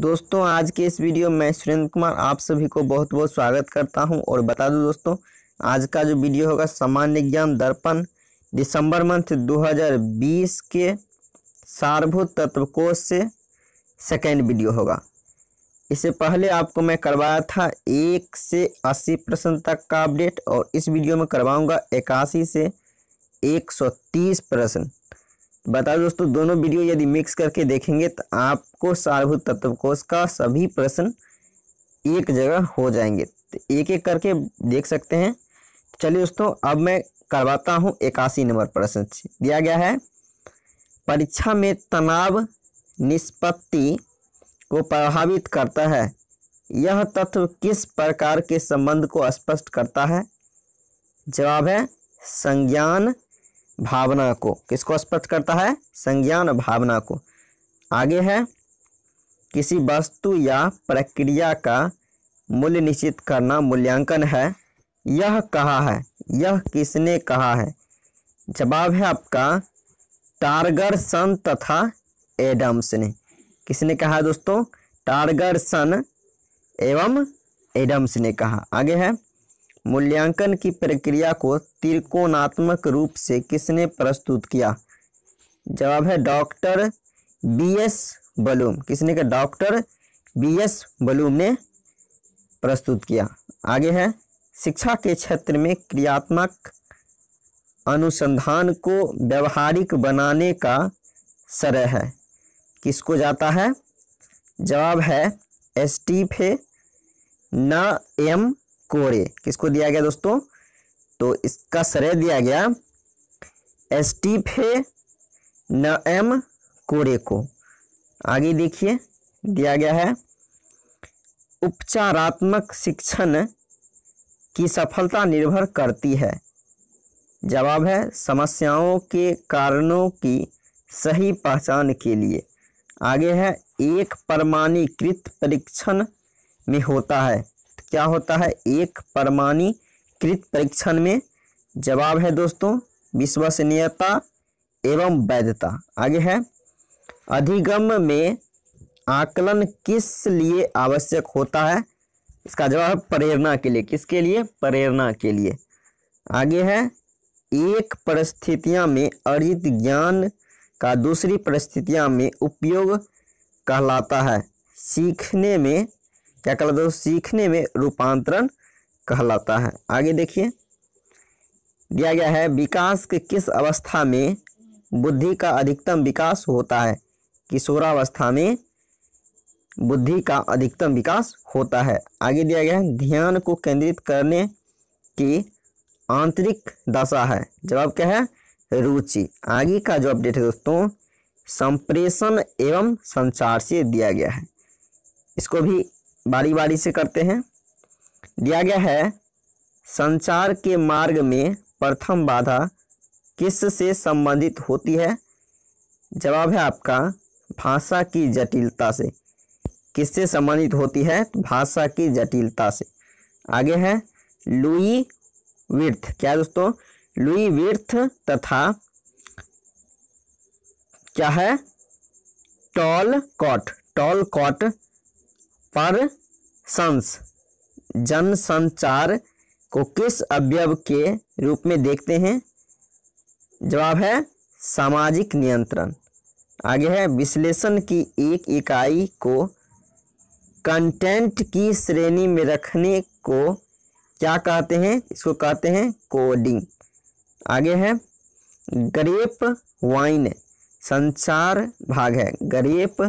दोस्तों आज के इस वीडियो में सुरेंद्र कुमार आप सभी को बहुत बहुत स्वागत करता हूं और बता दूं दोस्तों आज का जो वीडियो होगा सामान्य ज्ञान दर्पण दिसंबर मंथ 2020 के तत्व कोष से सेकेंड वीडियो होगा इससे पहले आपको मैं करवाया था एक से अस्सी प्रश्न तक का अपडेट और इस वीडियो में करवाऊंगा इक्यासी से तीस प्रश्न बता दोस्तों दोनों वीडियो यदि मिक्स करके देखेंगे तो आपको सारभूत तत्व कोष का सभी प्रश्न एक जगह हो जाएंगे तो एक एक करके देख सकते हैं चलिए दोस्तों अब मैं करवाता हूँ इक्यासी नंबर प्रश्न दिया गया है परीक्षा में तनाव निष्पत्ति को प्रभावित करता है यह तत्व किस प्रकार के संबंध को स्पष्ट करता है जवाब है संज्ञान भावना को किसको स्पष्ट करता है संज्ञान भावना को आगे है किसी वस्तु या प्रक्रिया का मूल्य निश्चित करना मूल्यांकन है यह कहा है यह किसने कहा है जवाब है आपका टारगर सन तथा एडम्स ने किसने कहा दोस्तों टारगर सन एवं एडम्स ने कहा आगे है मूल्यांकन की प्रक्रिया को त्रिकोणात्मक रूप से किसने प्रस्तुत किया जवाब है डॉक्टर बी एस बलूम किसने का डॉक्टर बी एस बलूम ने प्रस्तुत किया आगे है शिक्षा के क्षेत्र में क्रियात्मक अनुसंधान को व्यवहारिक बनाने का श्रेय है किसको जाता है जवाब है एस फे न एम कोरे किसको दिया गया दोस्तों तो इसका श्रेय दिया गया एस्टीफे न एम कोरे को आगे देखिए दिया गया है उपचारात्मक शिक्षण की सफलता निर्भर करती है जवाब है समस्याओं के कारणों की सही पहचान के लिए आगे है एक प्रमाणीकृत परीक्षण में होता है क्या होता है एक प्रमाणीकृत परीक्षण में जवाब है दोस्तों विश्वसनीयता एवं वैधता आगे है अधिगम में आकलन किस लिए आवश्यक होता है इसका जवाब प्रेरणा के लिए किसके लिए प्रेरणा के लिए आगे है एक परिस्थितियां में अर्जित ज्ञान का दूसरी परिस्थितियां में उपयोग कहलाता है सीखने में क्या कहलाता है सीखने में रूपांतरण कहलाता है आगे देखिए दिया गया है विकास के किस अवस्था में बुद्धि का अधिकतम विकास होता है किशोरावस्था में बुद्धि का अधिकतम विकास होता है आगे दिया गया है ध्यान को केंद्रित करने की आंतरिक दशा है जवाब क्या है रुचि आगे का जो अपडेट है दोस्तों संप्रेषण एवं संचार से दिया गया है इसको भी बारी बारी से करते हैं दिया गया है संचार के मार्ग में प्रथम बाधा किस से संबंधित होती है जवाब है आपका भाषा की जटिलता से किससे संबंधित होती है भाषा की जटिलता से आगे है लुई विर्थ क्या दोस्तों लुई वीर्थ तथा क्या है Talcott Talcott Parsons जनसंचार को किस अवयव के रूप में देखते हैं जवाब है सामाजिक नियंत्रण आगे है विश्लेषण की एक इकाई को कंटेंट की श्रेणी में रखने को क्या कहते हैं इसको कहते हैं कोडिंग आगे है ग्रेप वाइन संचार भाग है ग्रेप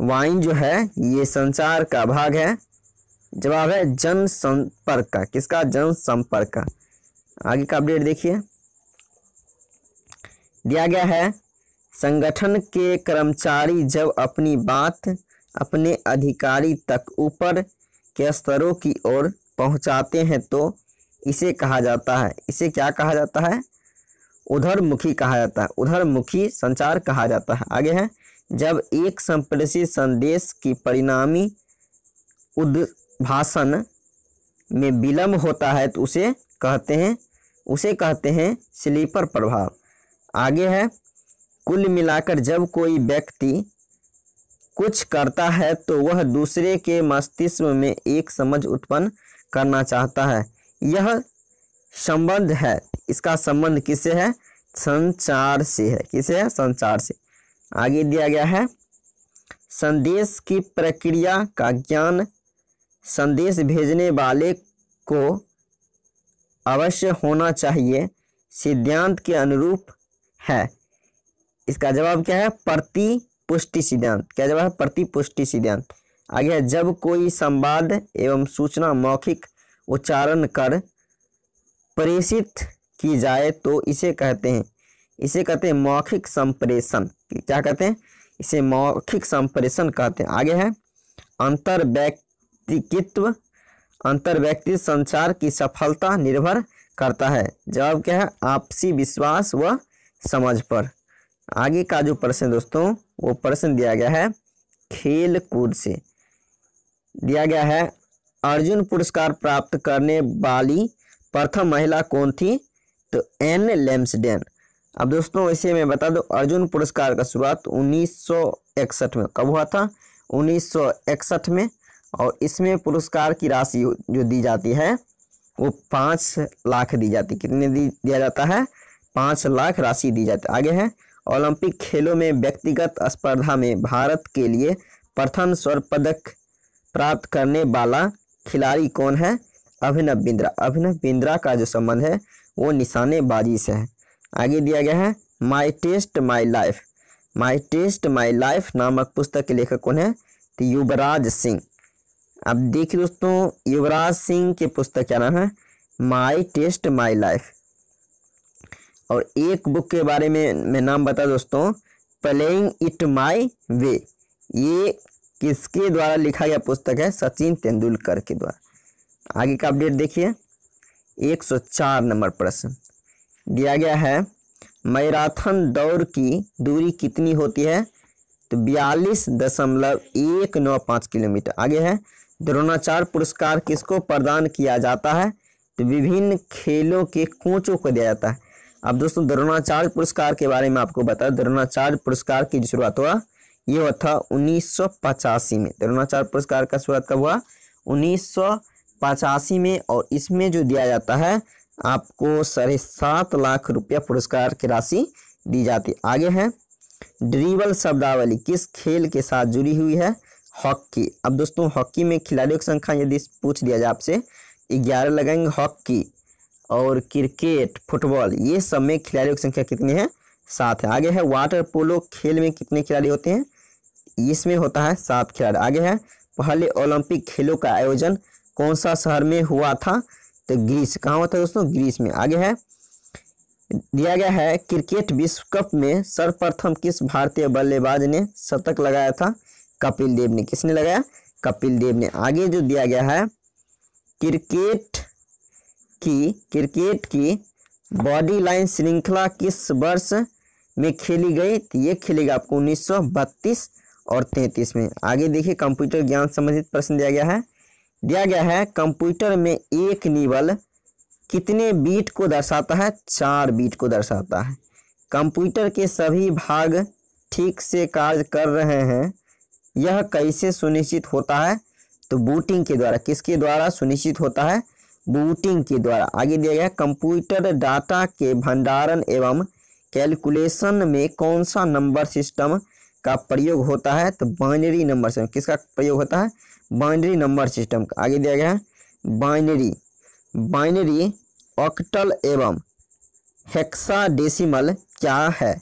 वाइन जो है ये संचार का भाग है जवाब है जन संपर्क का किसका जन संपर्क का आगे का अपडेट देखिए दिया गया है संगठन के कर्मचारी जब अपनी बात अपने अधिकारी तक ऊपर के स्तरों की ओर पहुंचाते हैं तो इसे कहा जाता है इसे क्या कहा जाता है उधर मुखी कहा जाता है उधर मुखी संचार कहा जाता है आगे है जब एक संप्रेषित संदेश की परिणामी उद्भाषण में विलम्ब होता है तो उसे कहते हैं उसे कहते हैं स्लीपर प्रभाव आगे है कुल मिलाकर जब कोई व्यक्ति कुछ करता है तो वह दूसरे के मस्तिष्क में एक समझ उत्पन्न करना चाहता है यह संबंध है इसका संबंध किसे है संचार से है किसे है संचार से आगे दिया गया है संदेश की प्रक्रिया का ज्ञान संदेश भेजने वाले को अवश्य होना चाहिए सिद्धांत के अनुरूप है इसका जवाब क्या है प्रति पुष्टि सिद्धांत क्या जवाब है प्रति पुष्टि सिद्धांत आगे है जब कोई संवाद एवं सूचना मौखिक उच्चारण कर प्रेषित की जाए तो इसे कहते हैं इसे कहते हैं मौखिक संप्रेषण क्या कहते हैं इसे मौखिक संप्रेषण कहते हैं आगे है अंतर व्यक्तित्व अंतर व्यक्ति संचार की सफलता निर्भर करता है जवाब क्या है आपसी विश्वास व समझ पर आगे का जो प्रश्न दोस्तों वो प्रश्न दिया गया है खेल कूद से दिया गया है अर्जुन पुरस्कार प्राप्त करने वाली प्रथम महिला कौन थी तो एन लेम्सडेन अब दोस्तों इसे मैं बता दूं अर्जुन पुरस्कार का शुरुआत 1961 में कब हुआ था 1961 में और इसमें पुरस्कार की राशि जो दी जाती है वो पाँच लाख दी जाती कितने दी दिया जाता है पाँच लाख राशि दी जाती आगे है ओलंपिक खेलों में व्यक्तिगत स्पर्धा में भारत के लिए प्रथम स्वर्ण पदक प्राप्त करने वाला खिलाड़ी कौन है अभिनव बिंद्रा अभिनव बिंद्रा का जो संबंध है वो निशानेबाजी से है आगे दिया गया है my taste my life my taste my life नामक पुस्तक के लेखक कौन है तो युवराज सिंह अब देखिए दोस्तों युवराज सिंह के पुस्तक क्या नाम है माई टेस्ट माई लाइफ और एक बुक के बारे में मैं नाम बता दोस्तों प्लेइंग इट माई वे ये किसके द्वारा लिखा गया पुस्तक है सचिन तेंदुलकर के द्वारा आगे का अपडेट देखिए 104 नंबर प्रश्न दिया गया है मैराथन दौड़ की दूरी कितनी होती है तो बयालीस दशमलव एक नौ पाँच किलोमीटर आगे है द्रोणाचार्य पुरस्कार किसको प्रदान किया जाता है तो विभिन्न खेलों के कोचों को दिया जाता है अब दोस्तों द्रोणाचार्य पुरस्कार के बारे में आपको बता द्रोणाचार्य पुरस्कार की जो शुरुआत हुआ ये हुआ था उन्नीस में द्रोणाचार्य पुरस्कार का शुरुआत कब हुआ उन्नीस में और इसमें जो दिया जाता है आपको साढ़े सात लाख रुपया पुरस्कार की राशि दी जाती आगे है ड्रीबल शब्दावली किस खेल के साथ जुड़ी हुई है हॉकी अब दोस्तों हॉकी में खिलाड़ियों की संख्या यदि पूछ दिया जाए आपसे ग्यारह लगाएंगे हॉकी और क्रिकेट फुटबॉल ये सब में खिलाड़ियों की संख्या कितनी है सात है आगे है वाटर पोलो खेल में कितने खिलाड़ी होते हैं इसमें होता है सात खिलाड़ी आगे है पहले ओलंपिक खेलों का आयोजन कौन सा शहर में हुआ था तो ग्रीस कहाँ हुआ था दोस्तों ग्रीस में आगे है दिया गया है क्रिकेट विश्व कप में सर्वप्रथम किस भारतीय बल्लेबाज ने शतक लगाया था कपिल देव ने किसने लगाया कपिल देव ने आगे जो दिया गया है क्रिकेट की क्रिकेट की बॉडी लाइन श्रृंखला किस वर्ष में खेली गई तो ये खेलेगा आपको 1932 और 33 में आगे देखिए कंप्यूटर ज्ञान संबंधित प्रश्न दिया गया है दिया गया है कंप्यूटर में एक निबल कितने बीट को दर्शाता है चार बीट को दर्शाता है कंप्यूटर के सभी भाग ठीक से कार्य कर रहे हैं यह कैसे सुनिश्चित होता है तो बूटिंग के द्वारा किसके द्वारा सुनिश्चित होता है बूटिंग के द्वारा आगे दिया गया कंप्यूटर डाटा के भंडारण एवं कैलकुलेशन में कौन सा नंबर सिस्टम का प्रयोग होता है तो बाइनरी नंबर सिस्टम किसका प्रयोग होता है बाइनरी नंबर सिस्टम का आगे दिया गया है बाइनरी बाइनरी ऑक्टल एवं हेक्साडेसिमल क्या है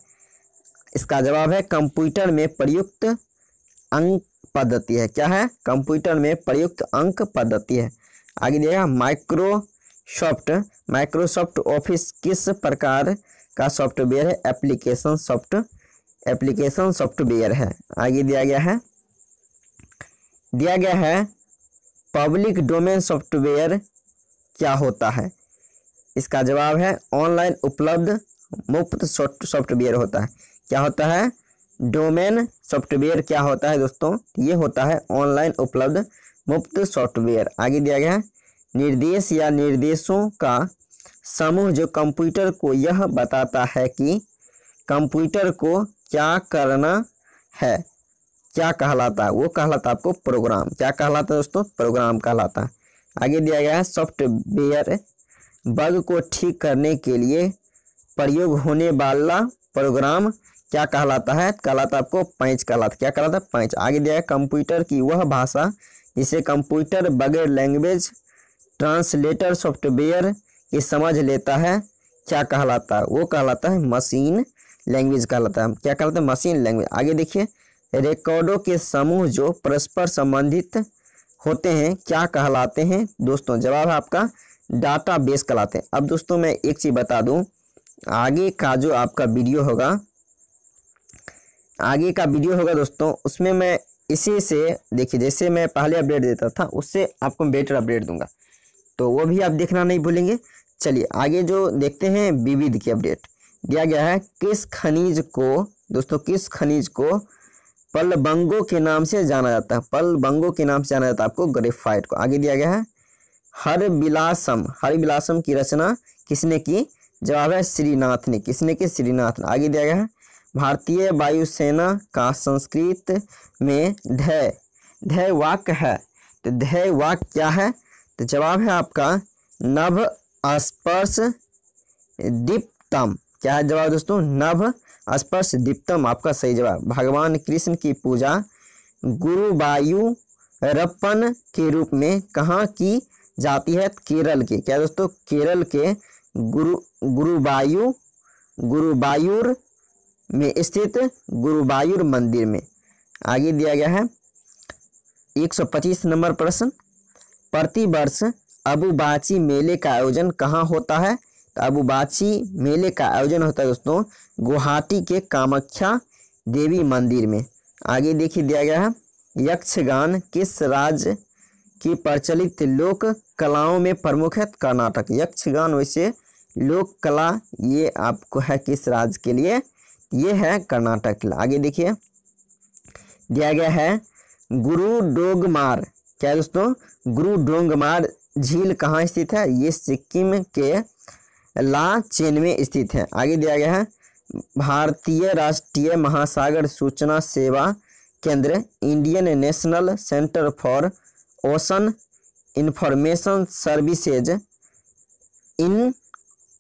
इसका जवाब है कंप्यूटर में प्रयुक्त अंक पद्धति है क्या है कंप्यूटर में प्रयुक्त अंक पद्धति है आगे देखा माइक्रोसॉफ्ट माइक्रोसॉफ्ट ऑफिस किस प्रकार का सॉफ्टवेयर है एप्लीकेशन सॉफ्ट एप्लीकेशन सॉफ्टवेयर है आगे दिया गया है दिया गया है पब्लिक डोमेन सॉफ्टवेयर क्या होता है इसका जवाब है ऑनलाइन उपलब्ध मुफ्त सॉफ्टवेयर होता है क्या होता है डोमेन सॉफ्टवेयर क्या होता है दोस्तों ये होता है ऑनलाइन उपलब्ध मुफ्त सॉफ्टवेयर आगे दिया गया है निर्देश या निर्देशों का समूह जो कंप्यूटर को यह बताता है कि कंप्यूटर को क्या करना है क्या कहलाता है वो कहलाता है आपको प्रोग्राम क्या कहलाता है दोस्तों प्रोग्राम कहलाता है आगे दिया गया है सॉफ्टवेयर बग को ठीक करने के लिए प्रयोग होने वाला प्रोग्राम क्या कहलाता है कहलाता आपको पैंच कहलाता क्या कहलाता है पैंच आगे दिया है कंप्यूटर की वह भाषा जिसे कंप्यूटर बगैर लैंग्वेज ट्रांसलेटर सॉफ्टवेयर ये समझ लेता है क्या कहलाता है वो कहलाता है मशीन लैंग्वेज कहलाता है क्या कहलाता है मशीन लैंग्वेज आगे देखिए रिकॉर्डों के समूह जो परस्पर संबंधित होते हैं क्या कहलाते हैं दोस्तों जवाब आपका डाटा बेस कहलाते हैं अब दोस्तों मैं एक चीज़ बता दूं आगे का जो आपका वीडियो होगा आगे का वीडियो होगा दोस्तों उसमें मैं इसी से देखिए जैसे मैं पहले अपडेट देता था उससे आपको बेटर अपडेट दूंगा तो वो भी आप देखना नहीं भूलेंगे चलिए आगे जो देखते हैं विविध की अपडेट दिया गया है किस खनिज को दोस्तों किस खनिज को पलबंगो के नाम से जाना जाता है पलबंगो के नाम से जाना जाता है आपको ग्रेफाइट को आगे दिया गया है हर बिलासम हर बिलासम की रचना किसने की जवाब है श्रीनाथ ने किसने की श्रीनाथ ने आगे दिया गया है भारतीय वायुसेना का संस्कृत में ढय ढय वाक्य है तो ढय वाक क्या है तो जवाब है आपका नभ स्पर्श दीप्तम क्या है जवाब दोस्तों नभ स्पर्श दीप्तम आपका सही जवाब भगवान कृष्ण की पूजा गुरु वायु रपन के रूप में कहाँ की जाती है केरल के क्या दोस्तों केरल के गुरु गुरुवायु गुरुवायुर में स्थित गुरुवायुर मंदिर में आगे दिया गया है 125 नंबर प्रश्न प्रतिवर्ष अबुबाची मेले का आयोजन कहाँ होता है अबुबाची मेले का आयोजन होता है दोस्तों गुवाहाटी के कामाख्या देवी मंदिर में आगे देखिए दिया गया है यक्षगान किस राज्य की प्रचलित लोक कलाओं में प्रमुख है कर्नाटक यक्षगान वैसे लोक कला ये आपको है किस राज्य के लिए ये है कर्नाटक आगे देखिए दिया गया है गुरु डोंगमार क्या दोस्तों गुरु डोंगमार झील कहाँ स्थित है ये सिक्किम के ला चेन में स्थित है आगे दिया गया है भारतीय राष्ट्रीय महासागर सूचना सेवा केंद्र Indian National Centre for Ocean Information Services इन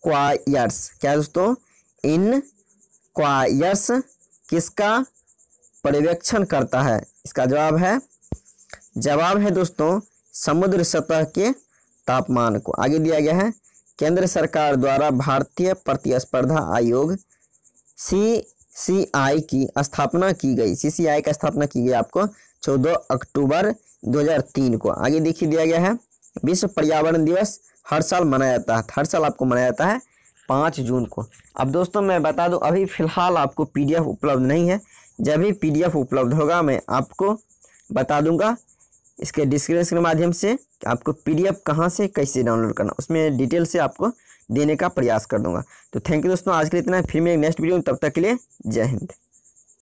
क्वायर्स क्या दोस्तों इन क्वायर्स किसका पर्यवेक्षण करता है इसका जवाब है जवाब है दोस्तों समुद्र सतह के तापमान को आगे दिया गया है केंद्र सरकार द्वारा भारतीय प्रतिस्पर्धा आयोग सी सी आई की स्थापना की गई सी सी आई का स्थापना की गई आपको 14 अक्टूबर 2003 को आगे देखिए दिया गया है विश्व पर्यावरण दिवस हर साल मनाया जाता है हर साल आपको मनाया जाता है पाँच जून को अब दोस्तों मैं बता दूं अभी फ़िलहाल आपको पीडीएफ उपलब्ध नहीं है जब भी पीडीएफ उपलब्ध होगा मैं आपको बता दूंगा इसके डिस्क्रिप्शन के माध्यम से आपको पीडीएफ कहाँ से कैसे डाउनलोड करना उसमें डिटेल से आपको देने का प्रयास कर दूंगा तो थैंक यू दोस्तों आज के लिए इतना फिर मैं नेक्स्ट वीडियो में तब तक के लिए जय हिंद